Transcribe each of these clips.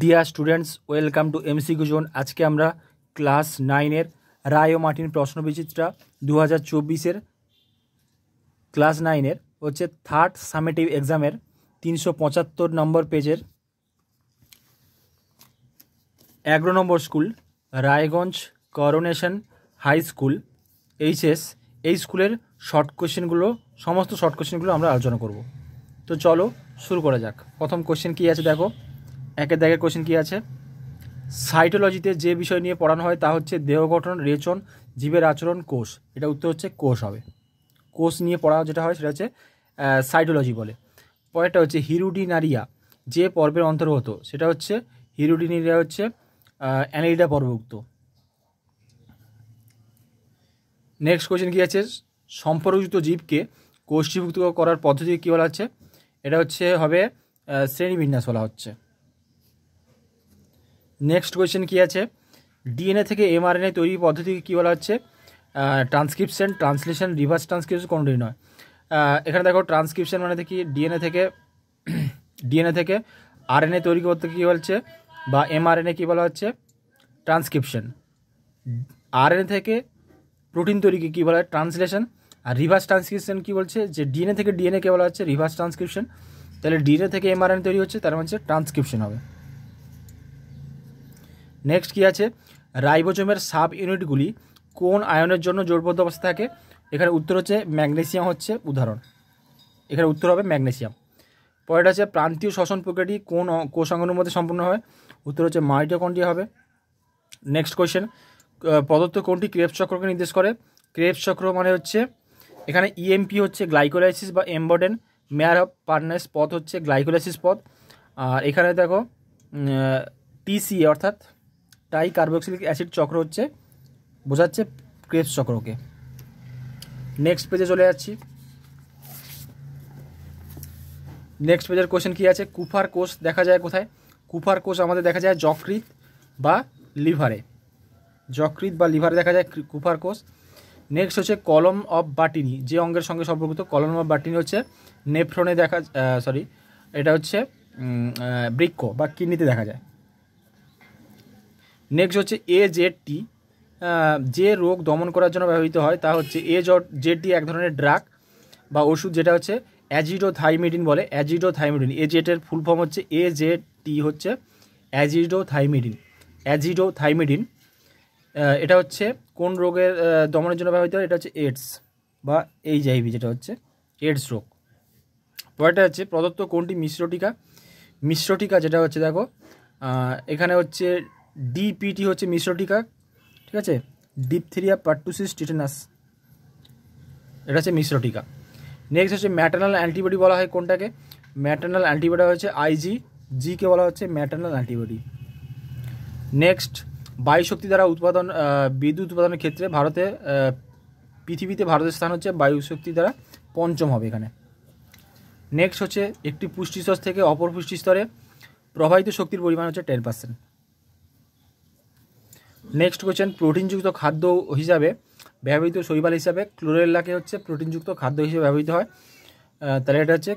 deer students welcome to MCQ zone আজকে আমরা class নাইনের রায় ও মার্টিন প্রশ্ন বিচিত্রা দু হাজার চব্বিশের ক্লাস নাইনের হচ্ছে থার্ড সামেটিভ এক্সামের তিনশো পঁচাত্তর নম্বর পেজের এগারো number school Raiganj coronation high school HS এই স্কুলের শর্ট কোশ্চেনগুলো সমস্ত শর্ট কোশ্চেনগুলো আমরা আলোচনা করব তো চলো শুরু করা যাক প্রথম কোশ্চেন কী আছে দেখো একের দেখে কোশ্চেন কী আছে সাইটোলজিতে যে বিষয় নিয়ে পড়ানো হয় তা হচ্ছে দেহ গঠন রেচন জীবের আচরণ কোষ এটা উত্তর হচ্ছে কোষ হবে কোষ নিয়ে পড়া যেটা হয় সেটা হচ্ছে সাইটোলজি বলে পরেরটা হচ্ছে হিরুডিনারিয়া যে পর্বের অন্তর্গত সেটা হচ্ছে হিরুডিনারিয়া হচ্ছে অ্যানিডা পর্বভুক্ত নেক্সট কোশ্চেন কী আছে সম্পর্কযুক্ত জীবকে গোষ্ঠীভুক্ত করার পদ্ধতি কী বলা হচ্ছে এটা হচ্ছে হবে শ্রেণীবিন্যাস বলা হচ্ছে নেক্সট কোয়েশ্চেন কী আছে ডিএনএ থেকে এমআরএনএ তৈরি পদ্ধতিকে কী বলা হচ্ছে ট্রান্সক্রিপশন ট্রান্সলেশন রিভার্স ট্রান্সক্রিপশন কোনটি নয় এখানে দেখো ট্রান্সক্রিপশন মানে দেখি ডিএনএ থেকে ডিএনএ থেকে আরএনএ তৈরি করতে কী বলছে বা এমআরএনএ কী বলা হচ্ছে ট্রান্সক্রিপশন আরএনএ থেকে প্রোটিন তৈরিকে কী বলা হয় ট্রান্সলেশন আর রিভার্স ট্রান্সক্রিপশন কী বলছে যে ডিএনএ থেকে ডিএনএকে বলা হচ্ছে রিভার্স ট্রান্সক্রিপশন তাহলে ডিএনএ থেকে এমআরএনএ তৈরি হচ্ছে তার মানে ট্রান্সক্রিপশন হবে নেক্সট কি আছে রাইবোজোমের সাব ইউনিটগুলি কোন আয়নের জন্য জোরপদ অবস্থা থাকে এখানে উত্তর হচ্ছে ম্যাগনেসিয়াম হচ্ছে উদাহরণ এখানে উত্তর হবে ম্যাগনেসিয়াম পরেটা আছে প্রান্তীয় শ্বসন প্রক্রিয়াটি কোন কোষ অঙ্গনের মধ্যে সম্পূর্ণ হয় উত্তর হচ্ছে মাইটোকন্ডিয়া হবে নেক্সট কোয়েশ্চেন পদত্ত কোনটি ক্রেপ চক্রকে নির্দেশ করে ক্রেবস চক্র মানে হচ্ছে এখানে ইএমপি e হচ্ছে গ্লাইকোলাইসিস বা এম্বডেন মেয়ার অফ পার্টনার্স পথ হচ্ছে গ্লাইকোলাইসিস পথ আর এখানে দেখো টিসিএ অর্থাৎ টাই কার্বক্সিলিক অ্যাসিড চক্র হচ্ছে বোঝাচ্ছে ক্রেপস চক্রকে নেক্সট পেজে চলে যাচ্ছি নেক্সট পেজের কোশ্চেন কী আছে কুফার কোষ দেখা যায় কোথায় কুফার কোষ আমাদের দেখা যায় যকৃত বা লিভারে যকৃত বা লিভারে দেখা যায় কুফার কোষ নেক্সট হচ্ছে কলম অফ বাটিনি যে অঙ্গের সঙ্গে সম্পর্কিত কলম অফ বাটিনি হচ্ছে নেফ্রনে দেখা সরি এটা হচ্ছে বৃক্ষ বা কিডনিতে দেখা যায় নেক্সট হচ্ছে এ জেডটি যে রোগ দমন করার জন্য ব্যবহৃত হয় তা হচ্ছে এ জেডটি এক ধরনের ড্রাগ বা ওষুধ যেটা হচ্ছে অ্যাজিডোথাইমিডিন বলে অ্যাজিডোথাইমিডিন এ জেটের ফুল ফর্ম হচ্ছে এ জেড টি হচ্ছে অ্যাজিডোথাইমিডিন অ্যাজিডোথাইমিডিন এটা হচ্ছে কোন রোগের দমনের জন্য ব্যবহৃত হয় এটা হচ্ছে এইডস বা এইচআইভি যেটা হচ্ছে এইডস রোগ পরেরটা হচ্ছে প্রদত্ত কোনটি মিশ্র টিকা মিশ্র টিকা যেটা হচ্ছে দেখো এখানে হচ্ছে ডিপিটি হচ্ছে মিশ্রটিকা ঠিক আছে ডিপথিরিয়া পার্টুসিস টিটেনাস এটা হচ্ছে মিশ্রটিকা নেক্সট হচ্ছে ম্যাটার্নাল অ্যান্টিবডি বলা হয় কোনটাকে ম্যাটার্নাল অ্যান্টিবডি হচ্ছে আইজি জিকে বলা হচ্ছে ম্যাটার্নাল অ্যান্টিবডি নেক্সট বায়ুশক্তি দ্বারা উৎপাদন বিদ্যুৎ উৎপাদনের ক্ষেত্রে ভারতে পৃথিবীতে ভারতের স্থান হচ্ছে বায়ুশক্তি দ্বারা পঞ্চম হবে এখানে নেক্সট হচ্ছে একটি পুষ্টিস্তর থেকে অপর পুষ্টিস্তরে প্রবাহিত শক্তির পরিমাণ হচ্ছে টেন পার্সেন্ট নেক্সট কোয়েশ্চেন প্রোটিনযুক্ত খাদ্য হিসাবে ব্যবহৃত শৈবাল হিসাবে ক্লোরেল্লাকে হচ্ছে প্রোটিনযুক্ত খাদ্য হিসেবে ব্যবহৃত হয় তাহলে এটা হচ্ছে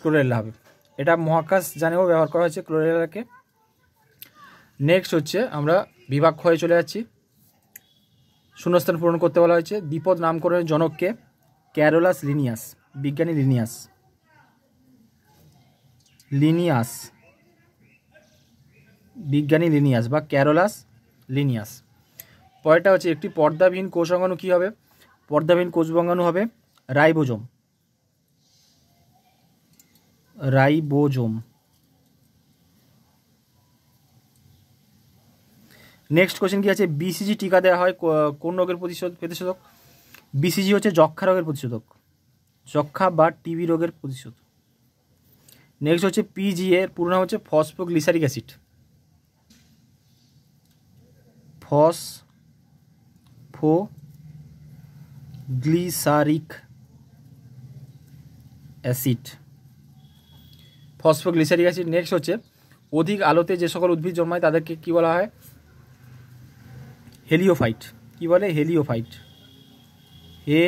ক্লোরেল্লা হবে এটা মহাকাশ জানেও ব্যবহার করা হয়েছে ক্লোরেল্লাকে নেক্সট হচ্ছে আমরা বিভাগ হয়ে চলে যাচ্ছি শূন্যস্থান পূরণ করতে বলা হয়েছে বিপদ নামকরণের জনককে ক্যারোলাস লিনিয়াস বিজ্ঞানী লিনিয়াস লিনিয়াস বিজ্ঞানী লিনিয়াস বা ক্যারোলাস লিনিয়াস পরেরটা হচ্ছে একটি পর্দাবিহীন কোষ কোষাঙ্গাণু কী হবে পর্দাবিহীন কোষবঙ্গাণু হবে রাইবোজোম রাইবোজোম নেক্সট কোশ্চেন কি আছে বিসিজি টিকা দেওয়া হয় কোন রোগের প্রতিষেধক প্রতিষেধক বিসিজি হচ্ছে যক্ষা রোগের প্রতিষেধক যক্ষা বা টিবি রোগের প্রতিষেধক নেক্সট হচ্ছে পিজিএর পুরো নাম হচ্ছে phosphoglyceric acid phosphoglyceric acid phosphoglyceric acid next হচ্ছে অধিক আলোতে যে সকল উদ্ভিদ জন্মায় তাদেরকে কি বলা হয় হেলিওফাইট কি বলে হেলিওফাইট হে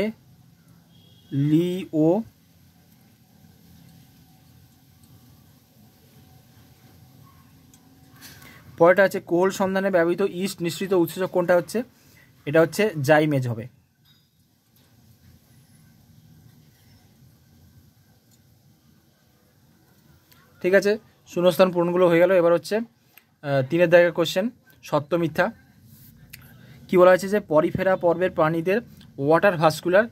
লিও পরেরটা হচ্ছে কোল সন্ধানে ব্যবহৃত ইস্ট নিঃসৃত উৎসেচক কোনটা হচ্ছে এটা হচ্ছে জাইমেজ হবে ঠিক আছে শূন্যস্থান পূরণগুলো হয়ে গেল এবার হচ্ছে তিনের দেখা কোশ্চেন সত্য মিথ্যা কী বলা হয়েছে যে পরিফেরা পর্বের প্রাণীদের ওয়াটার ভাস্কুলার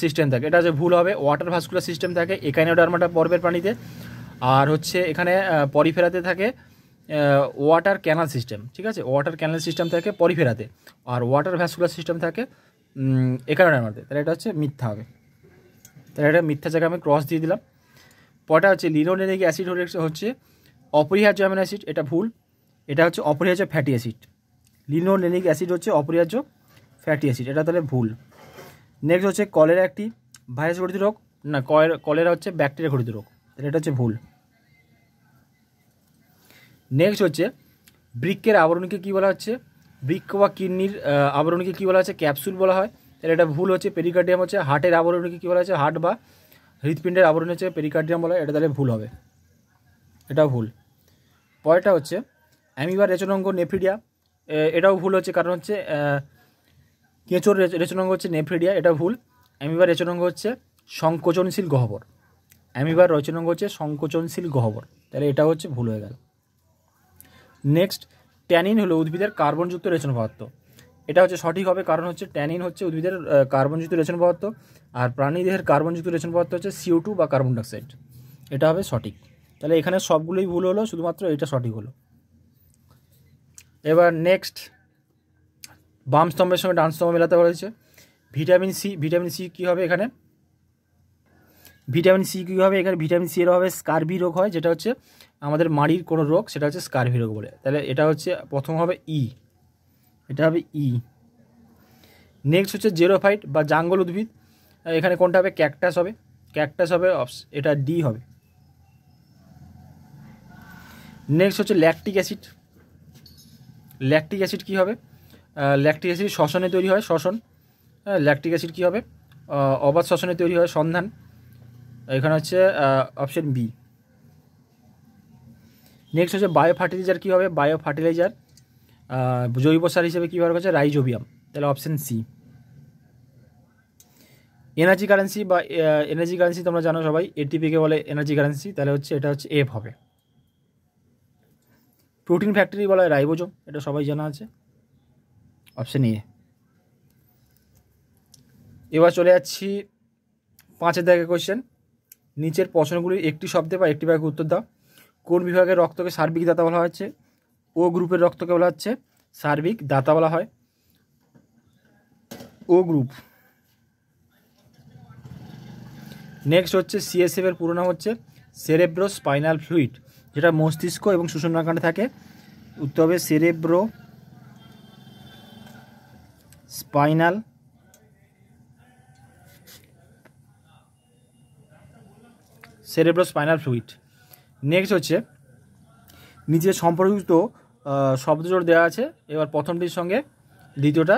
সিস্টেম থাকে এটা যে ভুল হবে ওয়াটার ভাস্কুলার সিস্টেম থাকে এখানেও ডার্মাটা পর্বের প্রাণীতে আর হচ্ছে এখানে পরিফেরাতে থাকে ওয়াটার ক্যানাল সিস্টেম ঠিক আছে ওয়াটার ক্যানাল সিস্টেম থাকে পরিফেরাতে আর ওয়াটার ভ্যাসকুলার সিস্টেম থাকে একারণের মধ্যে তাহলে এটা হচ্ছে মিথ্যা হবে তাহলে এটা মিথ্যা জায়গায় আমি ক্রস দিয়ে দিলাম পটা হচ্ছে লিনোলেনিক অ্যাসিড হচ্ছে অপরিহার্য অ্যামিনো অ্যাসিড এটা ভুল এটা হচ্ছে অপরিহার্য ফ্যাটি অ্যাসিড লিনোলিনিক অ্যাসিড হচ্ছে অপরিহার্য ফ্যাটি অ্যাসিড এটা তাহলে ভুল নেক্সট হচ্ছে কলেরা একটি ভাইরাস ঘটিত রোগ না কলেরা হচ্ছে ব্যাকটেরিয়া ঘটিত রোগ তাহলে এটা হচ্ছে ভুল নেক্সট হচ্ছে বৃক্ষের আবরণকে কী বলা হচ্ছে বৃক্ষ বা কিডনির আবরণকে কী বলা হচ্ছে ক্যাপসুল বলা হয় তাহলে এটা ভুল হচ্ছে পেরিকার্ডিয়াম হচ্ছে হার্টের আবরণকে কী বলা হচ্ছে হার্ট বা হৃৎপিণ্ডের আবরণ হচ্ছে পেরিকার্ডিয়াম বলা এটা তাহলে ভুল হবে এটাও ভুল পরেরটা হচ্ছে অ্যামিবার রেচনঙ্গ নেফিডিয়া এটাও ভুল হচ্ছে কারণ হচ্ছে কেঁচোর রেচনঙ্গ হচ্ছে নেফিডিয়া এটা ভুল অ্যামিবার রেচনঙ্গ হচ্ছে সংকোচনশীল গহ্বর অ্যামিবার রচনাঙ্গ হচ্ছে সংকোচনশীল গহ্বর তাহলে এটা হচ্ছে ভুল হয়ে গেল নেক্সট ট্যানিন হলো উদ্ভিদের কার্বনযুক্ত রেচন পদার্থ এটা হচ্ছে সঠিক হবে কারণ হচ্ছে ট্যানিন হচ্ছে উদ্ভিদের কার্বনযুক্ত রেচন পদার্থ আর প্রাণীদেহের কার্বনযুক্ত রেচন পদার্থ হচ্ছে সিও টু বা কার্বন ডাইঅক্সাইড এটা হবে সঠিক তাহলে এখানে সবগুলোই ভুল হলো শুধুমাত্র এটা সঠিক হলো এবার নেক্সট বাম স্তম্ভের সঙ্গে ডান স্তম্ভ মেলাতে বলেছে ভিটামিন সি ভিটামিন সি কী হবে এখানে ভিটামিন সি কী হবে এখানে ভিটামিন সি এর হবে স্কারভি রোগ হয় যেটা হচ্ছে আমাদের মাড়ির কোনো রোগ সেটা হচ্ছে স্কারভি রোগ বলে তাহলে এটা হচ্ছে প্রথম হবে ই এটা হবে ই নেক্সট হচ্ছে জেরোফাইট বা জাঙ্গল উদ্ভিদ এখানে কোনটা হবে ক্যাকটাস হবে ক্যাকটাস হবে এটা ডি হবে নেক্সট হচ্ছে ল্যাকটিক অ্যাসিড ল্যাকটিক অ্যাসিড কী হবে ল্যাকটিক অ্যাসিড শ্বসনে তৈরি হয় শ্বসন ল্যাকটিক অ্যাসিড কী হবে অবাধ শ্বসনে তৈরি হয় সন্ধান এখানে হচ্ছে অপশান বি নেক্সট হচ্ছে বায়ো ফার্টিলাইজার কী হবে বায়ো ফার্টিলাইজার জৈব সার হিসেবে কী ব্যবহার করছে রাইজোবিয়াম তাহলে অপশন সি এনার্জি কারেন্সি বা এনার্জি কারেন্সি তোমরা জানো সবাই এটিপিকে বলে এনার্জি কারেন্সি তাহলে হচ্ছে এটা হচ্ছে এফ হবে প্রোটিন ফ্যাক্টরি বলা হয় রাইবোজোম এটা সবাই জানা আছে অপশান এ এবার চলে যাচ্ছি পাঁচের দাগে কোয়েশ্চেন নিচের প্রশ্নগুলি একটি শব্দে বা একটি ভাগে উত্তর দাও কোন বিভাগের রক্তকে সার্বিক দাতা বলা হচ্ছে ও গ্রুপের রক্তকে বলা হচ্ছে সার্বিক দাতা বলা হয় ও গ্রুপ নেক্সট হচ্ছে সিএসএফের পুরো নাম হচ্ছে সেরেব্রো স্পাইনাল ফ্লুইড যেটা মস্তিষ্ক এবং সুষুম্নাকাণ্ডে থাকে উত্তর হবে cerebrospinal cerebrospinal fluid next হচ্ছে নিচে সম্পর্কিত শব্দজোর দেওয়া আছে এবার প্রথমটির সঙ্গে দ্বিতীয়টা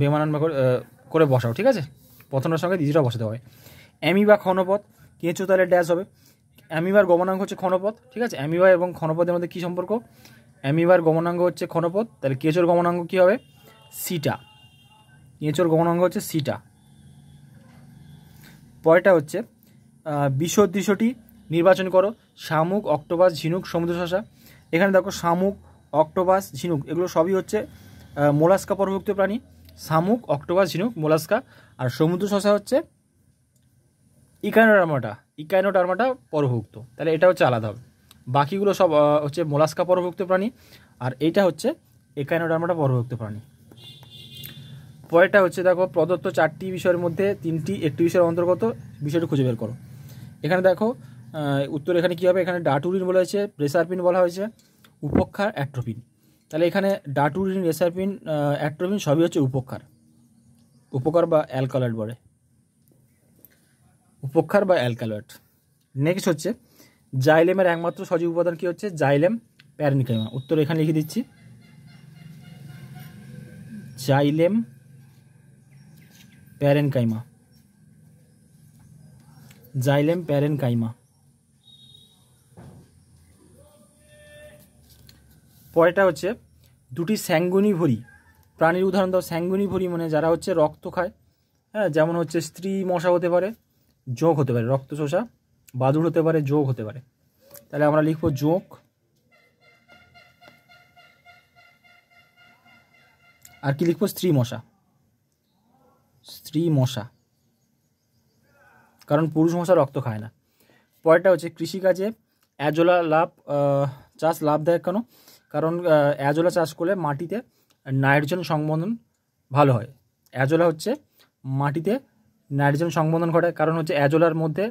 বেমানান করে বসাও ঠিক আছে প্রথমটার সঙ্গে দ্বিতীয়টা বসাতে হবে অ্যামিবা ক্ষণপথ কেঁচো তাহলে ড্যাশ হবে অ্যামিবার গমনাঙ্গ হচ্ছে ক্ষণপথ ঠিক আছে অ্যামিবা এবং ক্ষণপথের মধ্যে কী সম্পর্ক অ্যামিবার গমনাঙ্গ হচ্ছে ক্ষণপথ তাহলে কেঁচোর গমনাঙ্গ কী হবে সিটা কেঁচোর গমনাঙ্গ হচ্ছে সিটা পয়টা হচ্ছে বিশ দৃশ্যটি নির্বাচন করো শামুক অক্টোপাস ঝিনুক সমুদ্র শশা এখানে দেখো শামুক অক্টোপাস ঝিনুক এগুলো সবই হচ্ছে মোলাস্কা পরভুক্ত প্রাণী শামুক অক্টোপাস ঝিনুক মোলাস্কা আর সমুদ্র শশা হচ্ছে ইকানোডার্মাটা ইকানোডার্মাটা পরভুক্ত তাহলে এটা হচ্ছে আলাদা হবে বাকিগুলো সব হচ্ছে মোলাস্কা পরভুক্ত প্রাণী আর এইটা হচ্ছে একানোডার্মাটা পরভুক্ত প্রাণী পরেরটা হচ্ছে দেখো প্রদত্ত চারটি বিষয়ের মধ্যে তিনটি একটি বিষয়ের অন্তর্গত বিষয়টি খুঁজে বের করো এখানে দেখো উত্তর এখানে কি হবে এখানে ডাটুরিন বলা হয়েছে রেসারপিন বলা হয়েছে উপক্ষার অ্যাট্রোপিন তাহলে এখানে ডাটুরিন রেসারপিন অ্যাট্রোপিন সবই হচ্ছে উপক্ষার উপকার বা অ্যালকালয়েড বলে উপক্ষার বা অ্যালকালয়েড নেক্সট হচ্ছে জাইলেমের একমাত্র সজীব উপাদান কী হচ্ছে জাইলেম প্যারনিকাইমা উত্তর এখানে লিখে দিচ্ছি xylem parenchyma xylem parenchyma পরেরটা হচ্ছে দুটি ভরি প্রাণীর উদাহরণ দাও ভরি মানে যারা হচ্ছে রক্ত খায় হ্যাঁ যেমন হচ্ছে স্ত্রী মশা হতে পারে যোগ হতে পারে রক্ত শোষা বাদুর হতে পারে যোগ হতে পারে তাহলে আমরা লিখব যোগ আর কি লিখব স্ত্রী মশা স্ত্রী মশা কারণ পুরুষ মশা রক্ত খায় না পরেরটা হচ্ছে কৃষিকাজে অ্যাজোলা লাভ চাষ লাভদায়ক কেন কারণ অ্যাজোলা চাষ করলে মাটিতে নাইট্রোজেন সংবন্ধন ভালো হয় অ্যাজোলা হচ্ছে মাটিতে নাইট্রোজেন সংবন্ধন ঘটায় কারণ হচ্ছে অ্যাজোলার মধ্যে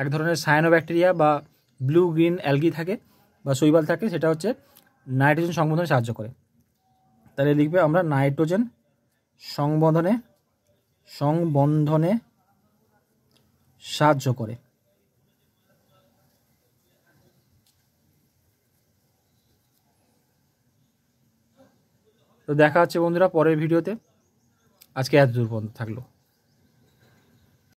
এক ধরনের সায়ানোব্যাকটেরিয়া বা ব্লু গ্রিন অ্যালগি থাকে বা শৈবাল থাকে সেটা হচ্ছে নাইট্রোজেন সংবন্ধনে সাহায্য করে তাহলে লিখবে আমরা নাইট্রোজেন সংবন্ধনে সংবন্ধনে সাহায্য করে তো দেখা হচ্ছে বন্ধুরা পরের ভিডিওতে আজকে এত দূর পর্যন্ত থাকলো